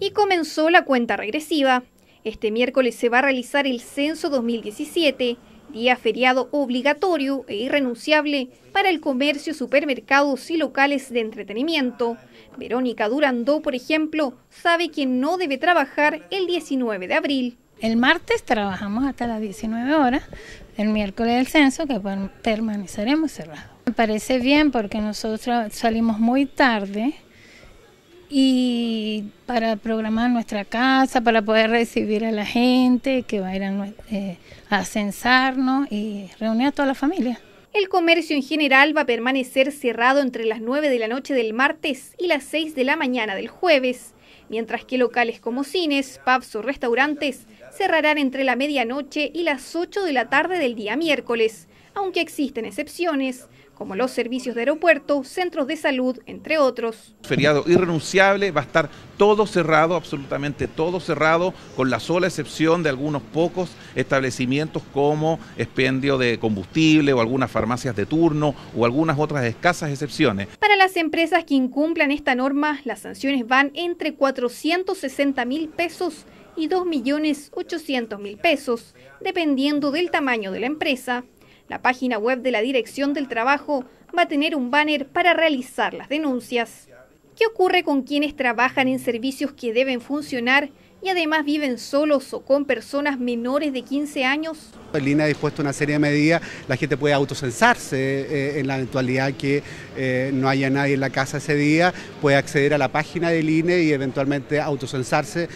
y comenzó la cuenta regresiva. Este miércoles se va a realizar el censo 2017, día feriado obligatorio e irrenunciable para el comercio, supermercados y locales de entretenimiento. Verónica Durandó, por ejemplo, sabe que no debe trabajar el 19 de abril. El martes trabajamos hasta las 19 horas, el miércoles del censo, que permaneceremos cerrados. Me parece bien porque nosotros salimos muy tarde y para programar nuestra casa, para poder recibir a la gente que va a ir a, censarnos y reunir a toda la familia. El comercio en general va a permanecer cerrado entre las 9 de la noche del martes y las 6 de la mañana del jueves, mientras que locales como cines, pubs o restaurantes cerrarán entre la medianoche y las 8 de la tarde del día miércoles, aunque existen excepciones, como los servicios de aeropuerto, centros de salud, entre otros. Feriado irrenunciable, va a estar todo cerrado, absolutamente todo cerrado, con la sola excepción de algunos pocos establecimientos como expendio de combustible o algunas farmacias de turno o algunas otras escasas excepciones. Para las empresas que incumplan esta norma, las sanciones van entre 460 mil pesos y 2.800.000 pesos, dependiendo del tamaño de la empresa la página web de la Dirección del Trabajo va a tener un banner para realizar las denuncias. ¿Qué ocurre con quienes trabajan en servicios que deben funcionar y además viven solos o con personas menores de 15 años. El INE ha dispuesto una serie de medidas, la gente puede autocensarse eh, eh, en la eventualidad que eh, no haya nadie en la casa ese día, puede acceder a la página del INE y eventualmente autocensarse,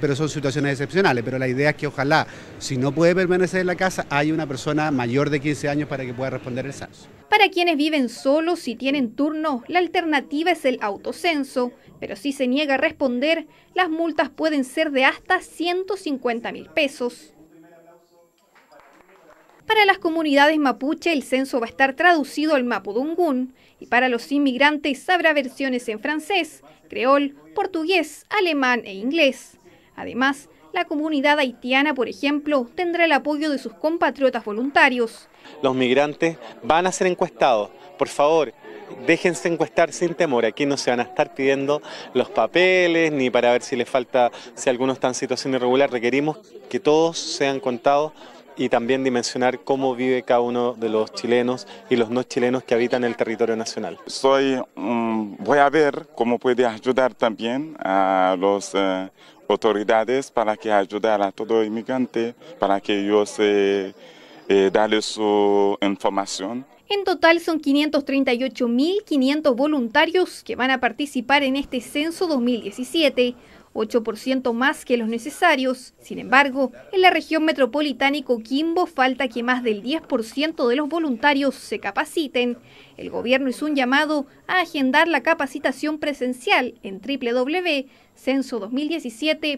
pero son situaciones excepcionales. Pero la idea es que ojalá, si no puede permanecer en la casa, haya una persona mayor de 15 años para que pueda responder el censo. Para quienes viven solos y tienen turno, la alternativa es el autocenso, pero si se niega a responder, las multas pueden ser de hasta 150 mil pesos. Para las comunidades mapuche el censo va a estar traducido al mapudungún y para los inmigrantes habrá versiones en francés, creol, portugués, alemán e inglés. Además, la comunidad haitiana, por ejemplo, tendrá el apoyo de sus compatriotas voluntarios. Los migrantes van a ser encuestados. Por favor, déjense encuestar sin temor. Aquí no se van a estar pidiendo los papeles ni para ver si les falta, si algunos están en situación irregular. Requerimos que todos sean contados y también dimensionar cómo vive cada uno de los chilenos y los no chilenos que habitan el territorio nacional. Soy, mm, voy a ver cómo puede ayudar también a las eh, autoridades para que ayuden a todo inmigrante, para que ellos eh, eh, den su información en total son 538.500 voluntarios que van a participar en este censo 2017, 8% más que los necesarios. Sin embargo, en la región metropolitana Quimbo falta que más del 10% de los voluntarios se capaciten. El gobierno hizo un llamado a agendar la capacitación presencial en www.censo2017.cl.